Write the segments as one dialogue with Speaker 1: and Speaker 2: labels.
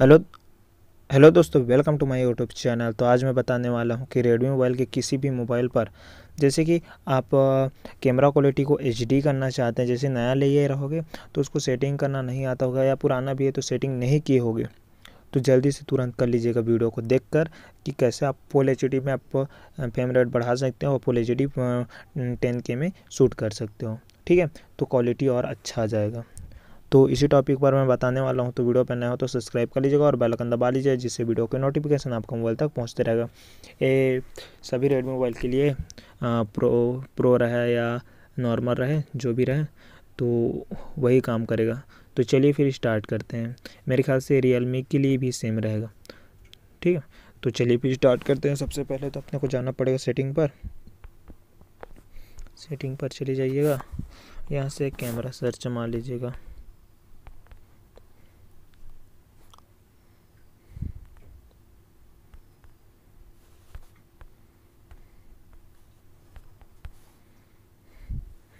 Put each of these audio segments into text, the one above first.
Speaker 1: Hello hello दोस्तों welcome to my YouTube channel तो आज मैं बताने वाला हूं कि रेडमी मोबाइल के किसी भी मोबाइल पर जैसे कि आप कैमरा क्वालिटी को एच करना चाहते हैं जैसे नया लिए रहोगे तो उसको सेटिंग करना नहीं आता होगा या पुराना भी है तो सेटिंग नहीं की होगी तो जल्दी से तुरंत कर लीजिएगा वीडियो को देख कर कि कैसे आप फुल एच में आप फ्रेम रेट बढ़ा सकते हो और फुल एच डी टेन के में शूट कर सकते हो ठीक है तो क्वालिटी और अच्छा आ जाएगा तो इसी टॉपिक पर मैं बताने वाला हूँ तो वीडियो पर नया हो तो सब्सक्राइब कर लीजिएगा और बेलकन दबा लीजिए जिससे वीडियो के नोटिफिकेशन आपका मोबाइल तक पहुँचते रहेगा ये सभी रेडमी मोबाइल के लिए प्रो प्रो रहे या नॉर्मल रहे जो भी रहे तो वही काम करेगा तो चलिए फिर स्टार्ट करते हैं मेरे ख्याल से रियलमी के लिए भी सेम रहेगा ठीक है तो चलिए फिर स्टार्ट करते हैं सबसे पहले तो अपने को जाना पड़ेगा सेटिंग पर सेटिंग पर चले जाइएगा यहाँ से कैमरा सर्च मार लीजिएगा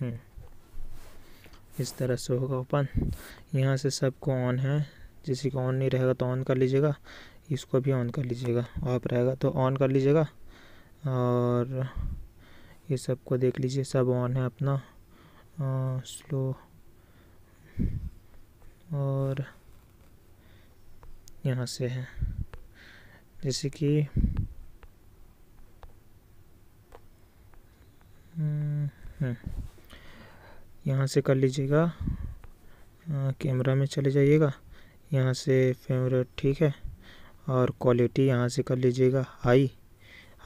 Speaker 1: हम्म। इस तरह से होगा ओपन यहाँ से सबको ऑन है जैसे कि ऑन नहीं रहेगा तो ऑन कर लीजिएगा इसको भी ऑन कर लीजिएगा ऑफ रहेगा तो ऑन कर लीजिएगा और ये सबको देख लीजिए सब ऑन है अपना आ, स्लो और यहाँ से है जैसे कि हम्म, हम्म। यहाँ से कर लीजिएगा कैमरा में चले जाइएगा यहाँ से फेवरेट ठीक है और क्वालिटी यहाँ से कर लीजिएगा हाई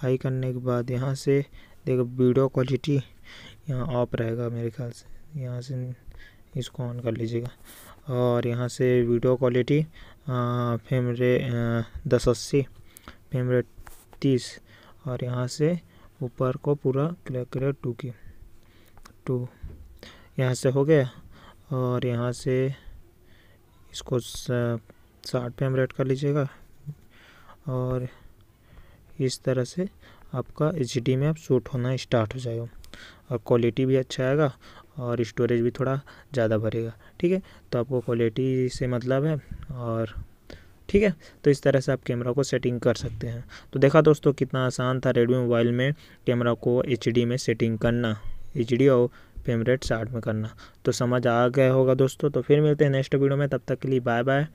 Speaker 1: हाई करने के बाद यहाँ से देखो वीडियो क्वालिटी यहाँ ऑफ रहेगा मेरे ख्याल से यहाँ से इसको ऑन कर लीजिएगा और यहाँ से वीडियो क्वालिटी फेमरे दस अस्सी फेमरे तीस और यहाँ से ऊपर को पूरा क्लियर करें टू की टू यहाँ से हो गया और यहाँ से इसको साठ पे रेड कर लीजिएगा और इस तरह से आपका एच में आप सूट होना स्टार्ट हो जाएगा और क्वालिटी भी अच्छा आएगा और स्टोरेज भी थोड़ा ज़्यादा भरेगा ठीक है तो आपको क्वालिटी से मतलब है और ठीक है तो इस तरह से आप कैमरा को सेटिंग कर सकते हैं तो देखा दोस्तों कितना आसान था रेडमी मोबाइल में कैमरा को एच में सेटिंग करना एच और फ्रेम रेट साठ में करना तो समझ आ गया होगा दोस्तों तो फिर मिलते हैं नेक्स्ट वीडियो में तब तक के लिए बाय बाय